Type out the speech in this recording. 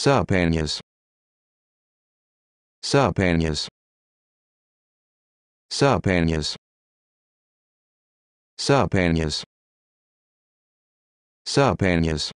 Sapanyas. Sapanyas. Sapanyas. Sapanyas. Sapanyas.